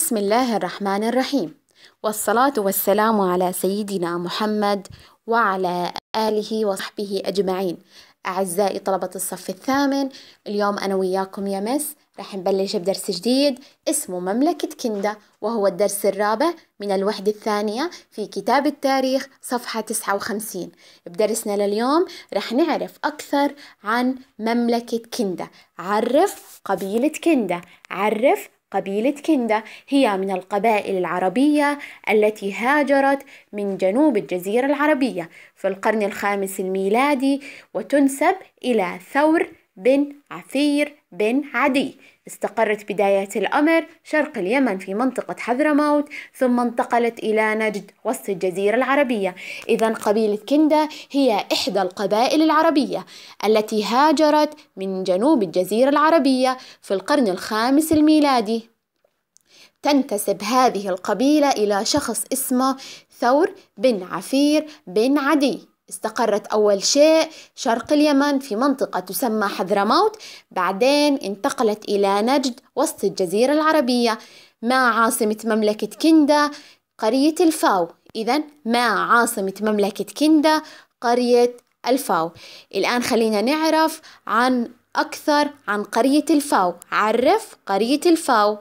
بسم الله الرحمن الرحيم والصلاة والسلام على سيدنا محمد وعلى آله وصحبه أجمعين أعزائي طلبة الصف الثامن اليوم أنا وياكم يا مس راح نبلش بدرس جديد اسمه مملكة كندا وهو الدرس الرابع من الوحدة الثانية في كتاب التاريخ صفحة 59 بدرسنا لليوم راح نعرف أكثر عن مملكة كندا عرف قبيلة كندا عرف قبيلة كندا هي من القبائل العربية التي هاجرت من جنوب الجزيرة العربية في القرن الخامس الميلادي وتنسب إلى ثور بن عفير بن عدي استقرت بداية الأمر شرق اليمن في منطقة حضرموت ثم انتقلت إلى نجد وسط الجزيرة العربية إذا قبيلة كندة هي إحدى القبائل العربية التي هاجرت من جنوب الجزيرة العربية في القرن الخامس الميلادي تنتسب هذه القبيلة إلى شخص اسمه ثور بن عفير بن عدي استقرت أول شيء شرق اليمن في منطقة تسمى حضرموت بعدين انتقلت إلى نجد وسط الجزيرة العربية ما عاصمة مملكة كندا قرية الفاو إذا ما عاصمة مملكة كندا قرية الفاو الآن خلينا نعرف عن أكثر عن قرية الفاو عرف قرية الفاو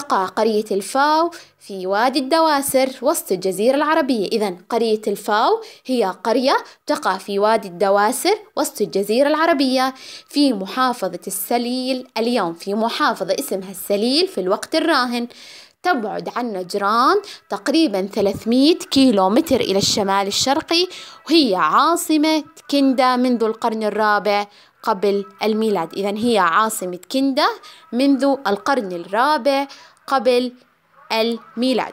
تقع قرية الفاو في وادي الدواسر وسط الجزيرة العربية إذا قرية الفاو هي قرية تقع في وادي الدواسر وسط الجزيرة العربية في محافظة السليل اليوم في محافظة اسمها السليل في الوقت الراهن تبعد عن نجران تقريبا 300 كيلو متر إلى الشمال الشرقي وهي عاصمة كندا منذ القرن الرابع قبل الميلاد إذا هي عاصمة كندا منذ القرن الرابع قبل الميلاد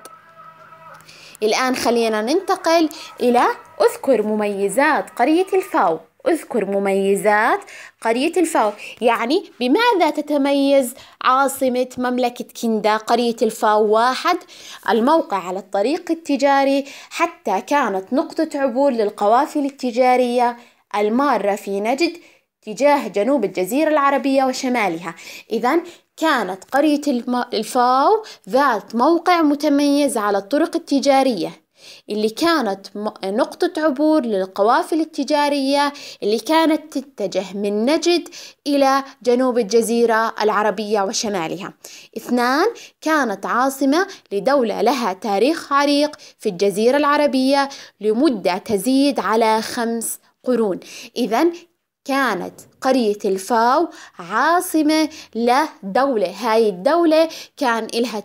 الآن خلينا ننتقل إلى أذكر مميزات قرية الفاو أذكر مميزات قرية الفاو يعني بماذا تتميز عاصمة مملكة كندا قرية الفاو واحد الموقع على الطريق التجاري حتى كانت نقطة عبور للقوافل التجارية المارة في نجد اتجاه جنوب الجزيرة العربية وشمالها إذا كانت قرية الفاو ذات موقع متميز على الطرق التجارية اللي كانت نقطة عبور للقوافل التجارية اللي كانت تتجه من نجد إلى جنوب الجزيرة العربية وشمالها اثنان كانت عاصمة لدولة لها تاريخ عريق في الجزيرة العربية لمدة تزيد على خمس قرون إذا كانت قرية الفاو عاصمة لدولة هاي الدولة كان إلها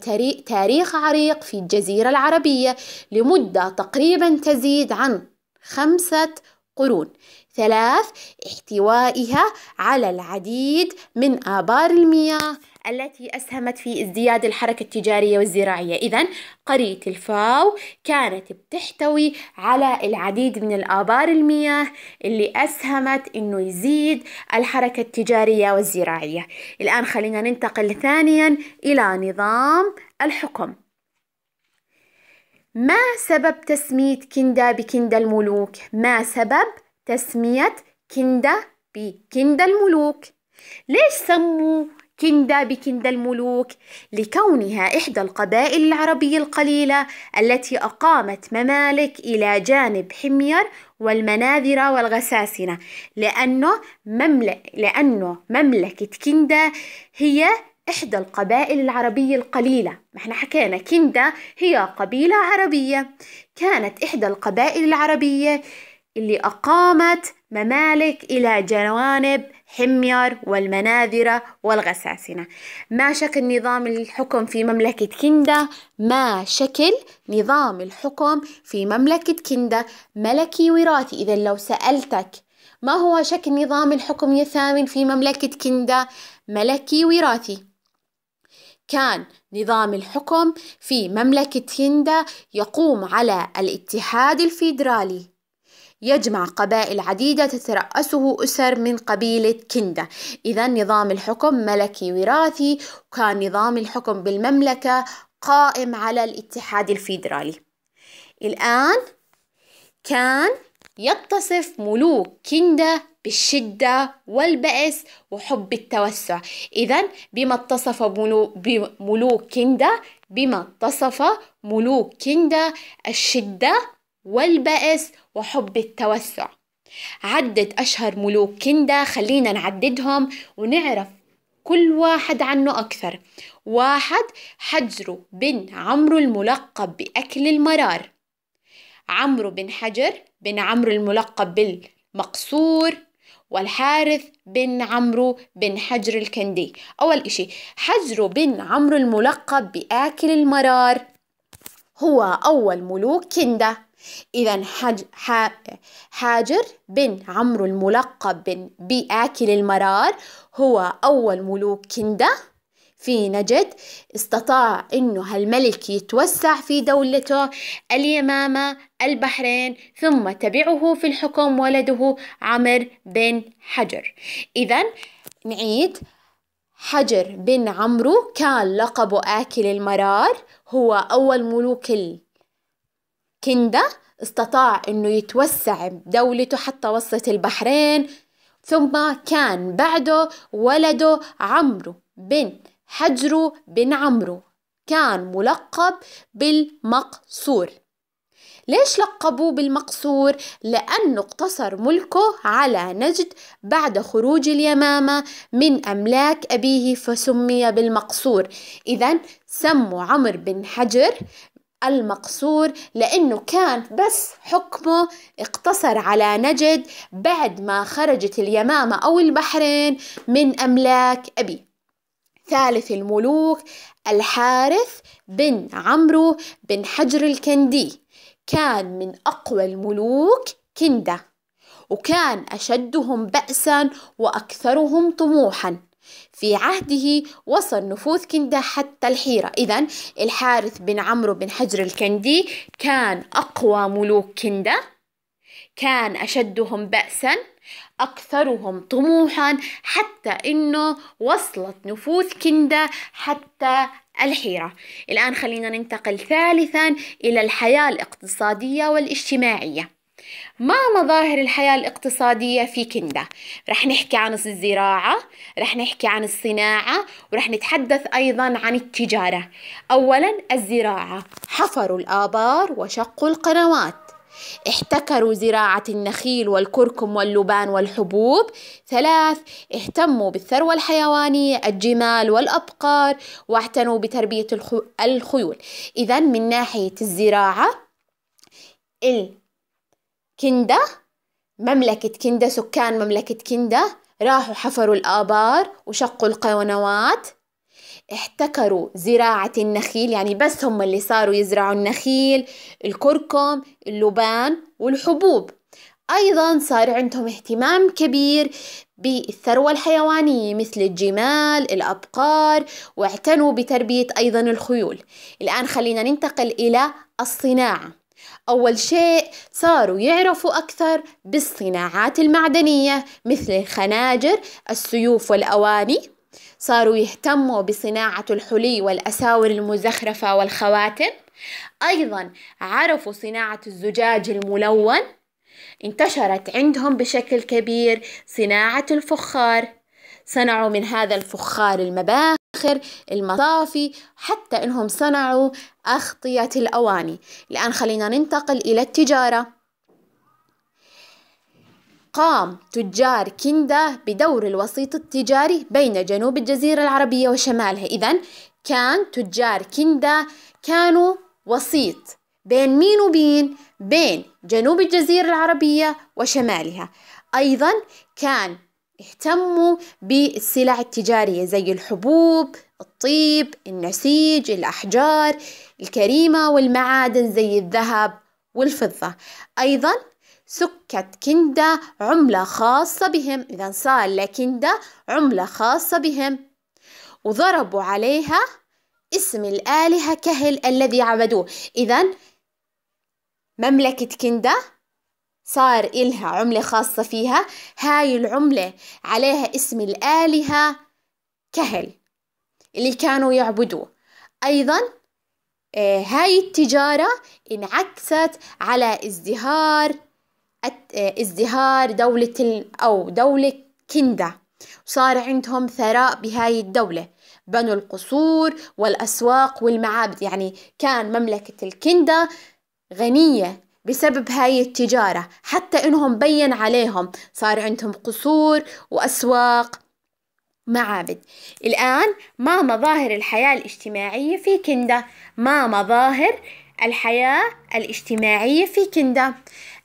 تاريخ عريق في الجزيرة العربية لمدة تقريبا تزيد عن خمسة قرون ثلاث احتوائها على العديد من آبار المياه التي أسهمت في ازدياد الحركة التجارية والزراعية إذا قرية الفاو كانت بتحتوي على العديد من الآبار المياه اللي أسهمت أنه يزيد الحركة التجارية والزراعية الآن خلينا ننتقل ثانيا إلى نظام الحكم ما سبب تسمية كندا بكندا الملوك؟ ما سبب تسمية كندا بكندا الملوك؟ ليش سموا كندا بكندا الملوك لكونها إحدى القبائل العربية القليلة التي أقامت ممالك إلى جانب حمير والمناذرة والغساسنة لأنه, مملك لأنه مملكة كندا هي إحدى القبائل العربية القليلة ما احنا حكينا كندا هي قبيلة عربية كانت إحدى القبائل العربية اللي أقامت ممالك إلى جوانب حمير والمناذرة والغساسنة ما شكل نظام الحكم في مملكة كندا ما شكل نظام الحكم في مملكة كندا ملكي وراثي إذا لو سألتك ما هو شكل نظام الحكم يا ثامن في مملكة كندا ملكي وراثي كان نظام الحكم في مملكة كندا يقوم على الاتحاد الفيدرالي يجمع قبائل عديدة تترأسه أسر من قبيلة كندة إذا نظام الحكم ملكي وراثي وكان نظام الحكم بالمملكة قائم على الاتحاد الفيدرالي الآن كان يتصف ملوك كندة بالشدة والبأس وحب التوسع إذا بما اتصف ملوك كندة بما اتصف ملوك كندة الشدة والبائس وحب التوسع عدة أشهر ملوك كندا خلينا نعددهم ونعرف كل واحد عنه أكثر واحد حجر بن عمرو الملقب بأكل المرار عمرو بن حجر بن عمرو الملقب بالمقصور والحارث بن عمرو بن حجر الكندي أول إشي حجر بن عمرو الملقب بآكل المرار هو أول ملوك كندا إذا حج حاجر بن عمرو الملقب بن بآكل المرار هو أول ملوك كندة في نجد استطاع أنه هالملك يتوسع في دولته اليمامة البحرين ثم تبعه في الحكم ولده عمر بن حجر إذا نعيد حجر بن عمرو كان لقبه آكل المرار هو أول ملوك كندا استطاع أنه يتوسع دولته حتى وسط البحرين ثم كان بعده ولده عمرو بن حجرو بن عمرو كان ملقب بالمقصور ليش لقبوه بالمقصور؟ لأنه اقتصر ملكه على نجد بعد خروج اليمامة من أملاك أبيه فسمي بالمقصور إذا سموا عمر بن حجر المقصور لأنه كان بس حكمه اقتصر على نجد بعد ما خرجت اليمامة أو البحرين من أملاك أبي ثالث الملوك الحارث بن عمرو بن حجر الكندي كان من أقوى الملوك كندة وكان أشدهم بأسا وأكثرهم طموحا في عهده وصل نفوذ كندة حتى الحيرة إذا الحارث بن عمرو بن حجر الكندي كان أقوى ملوك كندة كان أشدهم بأسا أكثرهم طموحا حتى إنه وصلت نفوذ كندة حتى الحيرة الآن خلينا ننتقل ثالثا إلى الحياة الاقتصادية والاجتماعية مع مظاهر الحياة الاقتصادية في كندا رح نحكي عن الزراعة رح نحكي عن الصناعة ورح نتحدث أيضا عن التجارة أولا الزراعة حفروا الآبار وشقوا القنوات احتكروا زراعة النخيل والكركم واللبان والحبوب ثلاث اهتموا بالثروة الحيوانية الجمال والأبقار واعتنوا بتربية الخيول إذا من ناحية الزراعة كندا مملكة كندا سكان مملكة كندا راحوا حفروا الآبار وشقوا القنوات احتكروا زراعة النخيل يعني بس هم اللي صاروا يزرعوا النخيل الكركم اللبان والحبوب أيضا صار عندهم اهتمام كبير بالثروة الحيوانية مثل الجمال الأبقار واعتنوا بتربية أيضا الخيول الآن خلينا ننتقل إلى الصناعة أول شيء صاروا يعرفوا أكثر بالصناعات المعدنية مثل الخناجر السيوف والأواني صاروا يهتموا بصناعة الحلي والأساور المزخرفة والخواتم أيضا عرفوا صناعة الزجاج الملون انتشرت عندهم بشكل كبير صناعة الفخار صنعوا من هذا الفخار المباخر الفخر المطافي حتى انهم صنعوا اغطية الاواني الان خلينا ننتقل الى التجارة قام تجار كندا بدور الوسيط التجاري بين جنوب الجزيرة العربية وشمالها إذا كان تجار كندا كانوا وسيط بين مين وبين بين جنوب الجزيرة العربية وشمالها أيضا كان اهتموا بالسلع التجارية زي الحبوب الطيب النسيج الأحجار الكريمة والمعادن زي الذهب والفضة أيضا سكت كندا عملة خاصة بهم إذا صار لكندا عملة خاصة بهم وضربوا عليها اسم الآلهة كهل الذي عبدوه إذا مملكة كندا صار إلها عملة خاصة فيها هاي العملة عليها اسم الآلهة كهل اللي كانوا يعبدوه أيضا آه، هاي التجارة انعكست على ازدهار آه، ازدهار دولة أو دولة كندا وصار عندهم ثراء بهاي الدولة بنوا القصور والأسواق والمعابد يعني كان مملكة الكندا غنية بسبب هاي التجارة حتى إنهم بين عليهم صار عندهم قصور وأسواق معابد الآن ما مظاهر الحياة الاجتماعية في كندا ما مظاهر الحياة الاجتماعية في كندا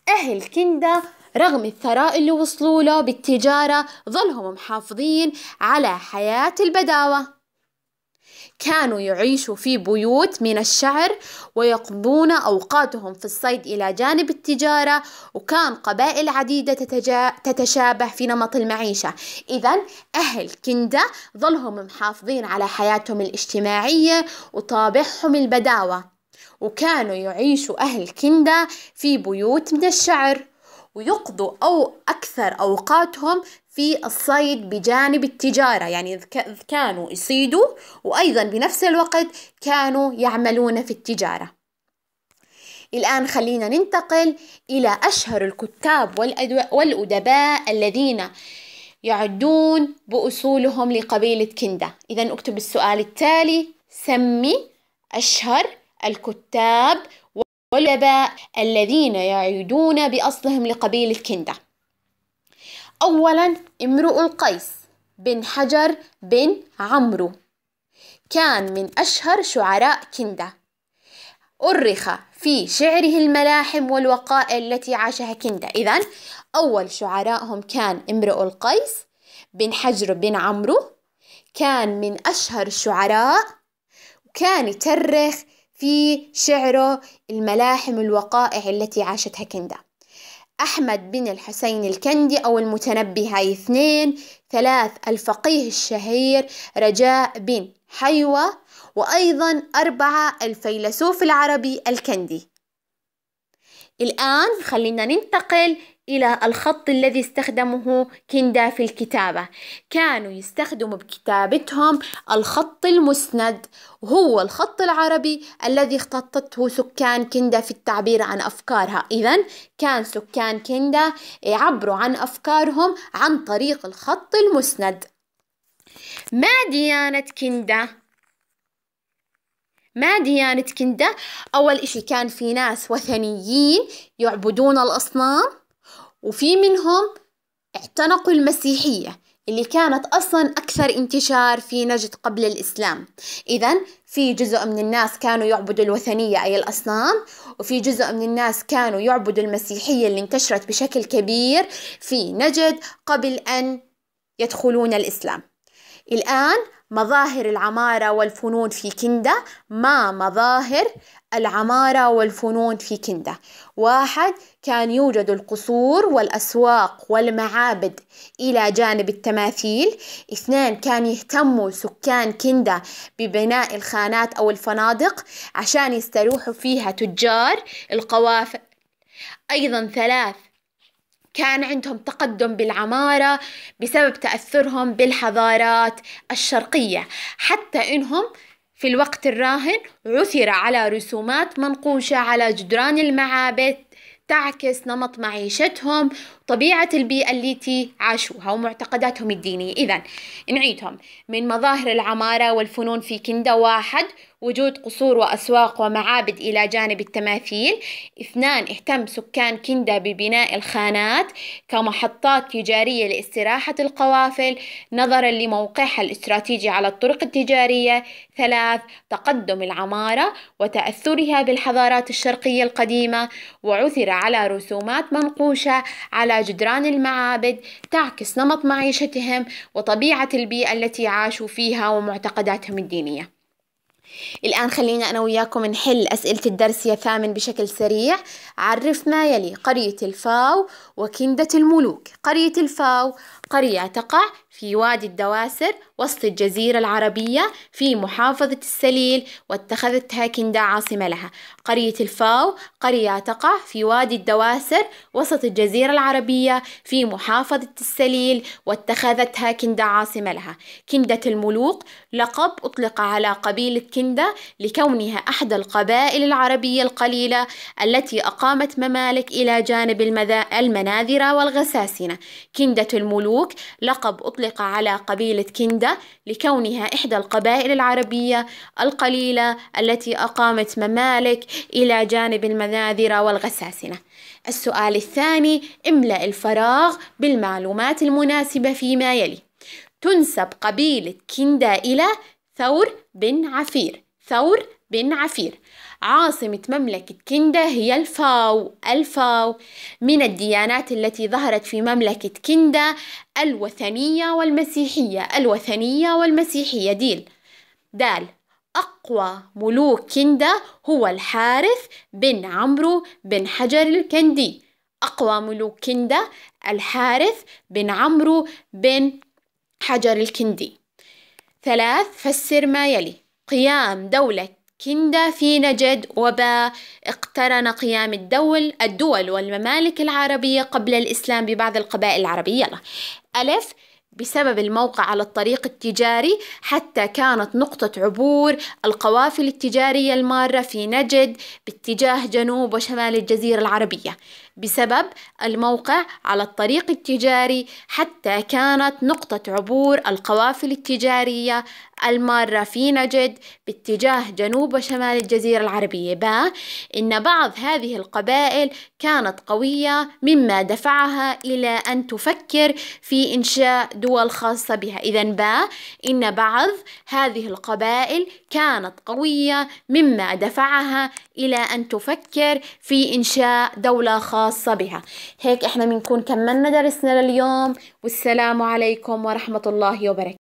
أهل كندا رغم الثراء اللي وصلوا له بالتجارة ظلهم محافظين على حياة البداوة كانوا يعيشوا في بيوت من الشعر ويقضون أوقاتهم في الصيد إلى جانب التجارة وكان قبائل عديدة تتجا... تتشابه في نمط المعيشة إذا أهل كندة ظلهم محافظين على حياتهم الاجتماعية وطابعهم البداوة وكانوا يعيشوا أهل كندة في بيوت من الشعر ويقضوا أو أكثر أوقاتهم في الصيد بجانب التجارة يعني كانوا يصيدوا وأيضا بنفس الوقت كانوا يعملون في التجارة الآن خلينا ننتقل إلى أشهر الكتاب والأدباء الذين يعدون بأصولهم لقبيلة كندة إذا اكتب السؤال التالي سمي أشهر الكتاب والأدباء الذين يعودون بأصلهم لقبيل الكندة أولا امرؤ القيس بن حجر بن عمرو كان من أشهر شعراء كندة أرخ في شعره الملاحم والوقائع التي عاشها كندة إذا أول شعراءهم كان امرؤ القيس بن حجر بن عمرو كان من أشهر شعراء وكان يترخ في شعره الملاحم الوقائع التي عاشتها كندا أحمد بن الحسين الكندي أو المتنبي هاي اثنين ثلاث الفقيه الشهير رجاء بن حيوة وأيضا أربعة الفيلسوف العربي الكندي الآن خلينا ننتقل إلى الخط الذي استخدمه كندا في الكتابة كانوا يستخدموا بكتابتهم الخط المسند وهو الخط العربي الذي اختطته سكان كندا في التعبير عن أفكارها إذا كان سكان كندا يعبروا عن أفكارهم عن طريق الخط المسند ما ديانة كندا؟ ما ديانة يعني كندا أول إشي كان في ناس وثنيين يعبدون الأصنام وفي منهم اعتنقوا المسيحية اللي كانت أصلا أكثر انتشار في نجد قبل الإسلام إذا في جزء من الناس كانوا يعبدوا الوثنية أي الأصنام وفي جزء من الناس كانوا يعبدوا المسيحية اللي انتشرت بشكل كبير في نجد قبل أن يدخلون الإسلام الآن مظاهر العمارة والفنون في كندا ما مظاهر العمارة والفنون في كندا واحد كان يوجد القصور والأسواق والمعابد إلى جانب التماثيل اثنان كان يهتم سكان كندا ببناء الخانات أو الفنادق عشان يستروحوا فيها تجار القوافل أيضا ثلاث كان عندهم تقدم بالعمارة بسبب تأثرهم بالحضارات الشرقية حتى إنهم في الوقت الراهن عثر على رسومات منقوشة على جدران المعابد تعكس نمط معيشتهم طبيعة البيئة التي عاشوها ومعتقداتهم الدينية إذا نعيدهم من مظاهر العمارة والفنون في كندا واحد وجود قصور وأسواق ومعابد إلى جانب التماثيل اثنان اهتم سكان كندا ببناء الخانات كمحطات تجارية لاستراحة القوافل نظرا لموقعها الاستراتيجي على الطرق التجارية ثلاث تقدم العمارة وتأثرها بالحضارات الشرقية القديمة وعثر على رسومات منقوشة على جدران المعابد تعكس نمط معيشتهم وطبيعة البيئة التي عاشوا فيها ومعتقداتهم الدينية الآن خلينا أنا وياكم نحل أسئلة الدرس يا ثامن بشكل سريع عرف ما يلي قرية الفاو وكندة الملوك قرية الفاو القرية تقع في وادي الدواسر وسط الجزيرة العربية في محافظة السليل واتخذتها كندا عاصمة لها قرية الفاو قرية تقع في وادي الدواسر وسط الجزيرة العربية في محافظة السليل واتخذتها كندا عاصمة لها كندة الملوك لقب أطلق على قبيلة كندة لكونها أحدى القبائل العربية القليلة التي أقامت ممالك إلى جانب المذا... المناذرة والغساسنة كندة الملوك مبروك لقب أطلق على قبيلة كندا لكونها إحدى القبائل العربية القليلة التي أقامت ممالك إلى جانب المناذرة والغساسنة السؤال الثاني املأ الفراغ بالمعلومات المناسبة فيما يلي تنسب قبيلة كندا إلى ثور بن عفير ثور بن عفير عاصمة مملكة كندا هي الفاو الفاو من الديانات التي ظهرت في مملكة كندا الوثنية والمسيحية الوثنية والمسيحية ديل دال أقوى ملوك كندا هو الحارث بن عمرو بن حجر الكندي أقوى ملوك كندا الحارث بن عمرو بن حجر الكندي ثلاث فسر ما يلي قيام دولة كندا في نجد وباء اقترن قيام الدول الدول والممالك العربية قبل الإسلام ببعض القبائل العربية ألف بسبب الموقع على الطريق التجاري حتى كانت نقطة عبور القوافل التجارية المارة في نجد باتجاه جنوب وشمال الجزيرة العربية بسبب الموقع على الطريق التجاري حتى كانت نقطة عبور القوافل التجارية المارة في نجد باتجاه جنوب وشمال الجزيرة العربية با إن بعض هذه القبائل كانت قوية مما دفعها إلى أن تفكر في إنشاء دول خاصة بها إذا با إن بعض هذه القبائل كانت قوية مما دفعها إلى أن تفكر في إنشاء دولة خاصة الخاصة بها هيك احنا بنكون كملنا درسنا لليوم والسلام عليكم ورحمة الله وبركاته